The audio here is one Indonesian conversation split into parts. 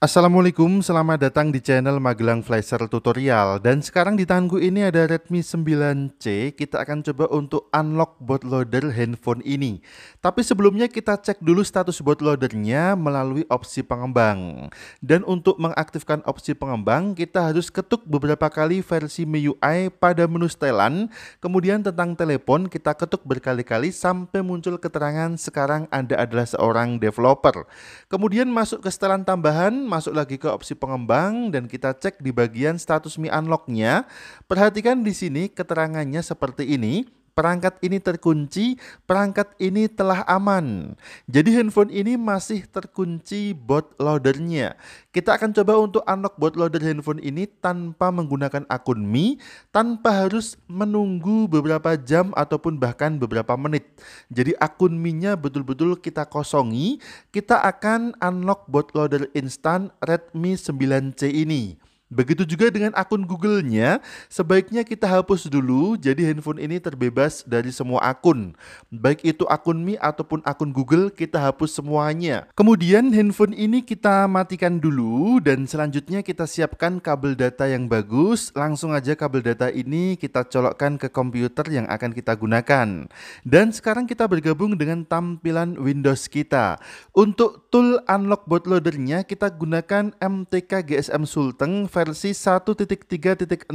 Assalamualaikum, selamat datang di channel Magelang Flasher Tutorial Dan sekarang di tanganku ini ada Redmi 9C Kita akan coba untuk unlock bootloader handphone ini Tapi sebelumnya kita cek dulu status bootloadernya melalui opsi pengembang Dan untuk mengaktifkan opsi pengembang Kita harus ketuk beberapa kali versi MIUI pada menu setelan Kemudian tentang telepon kita ketuk berkali-kali Sampai muncul keterangan sekarang Anda adalah seorang developer Kemudian masuk ke setelan tambahan masuk lagi ke opsi pengembang dan kita cek di bagian status Mi Unlock-nya. Perhatikan di sini keterangannya seperti ini. Perangkat ini terkunci, perangkat ini telah aman. Jadi handphone ini masih terkunci bootloadernya. Kita akan coba untuk unlock bootloader handphone ini tanpa menggunakan akun Mi, tanpa harus menunggu beberapa jam ataupun bahkan beberapa menit. Jadi akun Mi-nya betul-betul kita kosongi, kita akan unlock bootloader instan Redmi 9C ini. Begitu juga dengan akun Google-nya, sebaiknya kita hapus dulu jadi handphone ini terbebas dari semua akun. Baik itu akun Mi ataupun akun Google, kita hapus semuanya. Kemudian handphone ini kita matikan dulu dan selanjutnya kita siapkan kabel data yang bagus. Langsung aja kabel data ini kita colokkan ke komputer yang akan kita gunakan. Dan sekarang kita bergabung dengan tampilan Windows kita. Untuk tool unlock bootloadernya kita gunakan MTK GSM Sultan versi 1.3.6.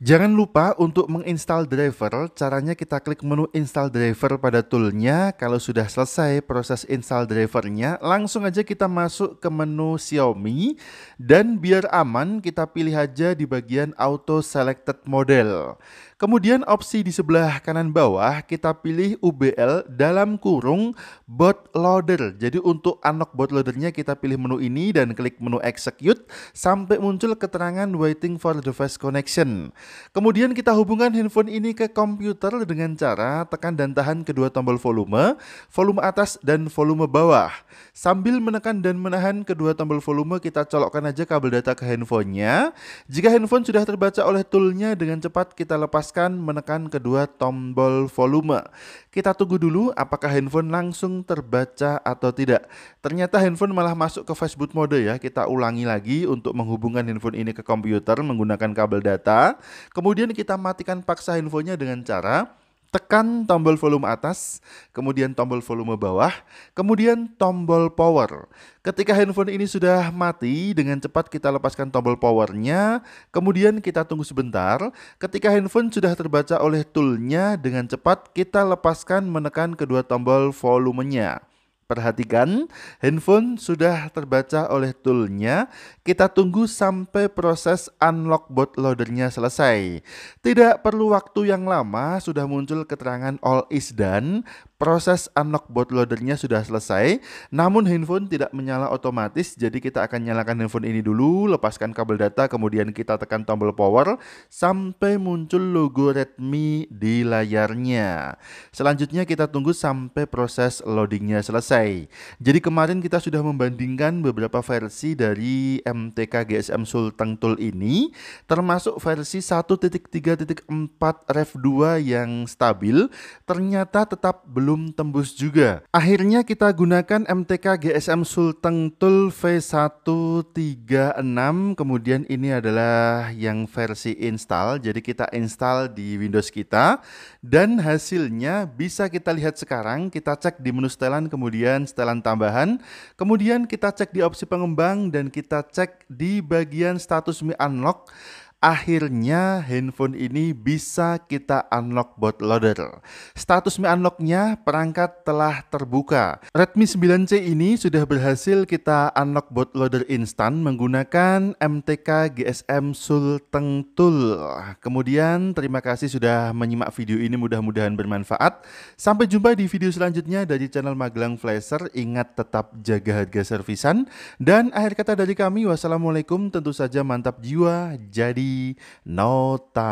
Jangan lupa untuk menginstal driver, caranya kita klik menu install driver pada toolnya. Kalau sudah selesai proses install drivernya, langsung aja kita masuk ke menu Xiaomi. Dan biar aman, kita pilih aja di bagian auto selected model. Kemudian opsi di sebelah kanan bawah kita pilih UBL dalam kurung Loader. Jadi untuk unlock Loadernya kita pilih menu ini dan klik menu execute sampai muncul ke keterangan waiting for device connection. Kemudian kita hubungkan handphone ini ke komputer dengan cara tekan dan tahan kedua tombol volume, volume atas dan volume bawah. Sambil menekan dan menahan kedua tombol volume, kita colokkan aja kabel data ke handphonenya. Jika handphone sudah terbaca oleh toolnya dengan cepat, kita lepaskan menekan kedua tombol volume. Kita tunggu dulu apakah handphone langsung terbaca atau tidak. Ternyata handphone malah masuk ke Facebook mode ya. Kita ulangi lagi untuk menghubungkan handphone ini ke komputer menggunakan kabel data. Kemudian kita matikan paksa handphonenya dengan cara tekan tombol volume atas, kemudian tombol volume bawah, kemudian tombol power. Ketika handphone ini sudah mati, dengan cepat kita lepaskan tombol powernya, kemudian kita tunggu sebentar. Ketika handphone sudah terbaca oleh toolnya, dengan cepat kita lepaskan menekan kedua tombol volumenya. Perhatikan, handphone sudah terbaca oleh toolnya. Kita tunggu sampai proses unlock bootloadernya selesai. Tidak perlu waktu yang lama, sudah muncul keterangan all is done. Proses unlock bootloadernya sudah selesai, namun handphone tidak menyala otomatis, jadi kita akan nyalakan handphone ini dulu, lepaskan kabel data, kemudian kita tekan tombol power, sampai muncul logo Redmi di layarnya. Selanjutnya kita tunggu sampai proses loadingnya selesai. Jadi kemarin kita sudah membandingkan beberapa versi dari MTK GSM Sultan Tool ini, termasuk versi 1.3.4 Rev 2 yang stabil, ternyata tetap belum belum tembus juga. Akhirnya kita gunakan MTK GSM Sulteng Tool V136, kemudian ini adalah yang versi install, jadi kita install di Windows kita, dan hasilnya bisa kita lihat sekarang, kita cek di menu setelan, kemudian setelan tambahan, kemudian kita cek di opsi pengembang, dan kita cek di bagian status Mi Unlock, akhirnya handphone ini bisa kita unlock bootloader. Status Mi unlocknya perangkat telah terbuka. Redmi 9C ini sudah berhasil kita unlock bootloader instan menggunakan MTK GSM Sulteng Tool. Kemudian terima kasih sudah menyimak video ini mudah-mudahan bermanfaat. Sampai jumpa di video selanjutnya dari channel Magelang Flasher. Ingat tetap jaga harga servisan. Dan akhir kata dari kami, wassalamualaikum tentu saja mantap jiwa jadi nota.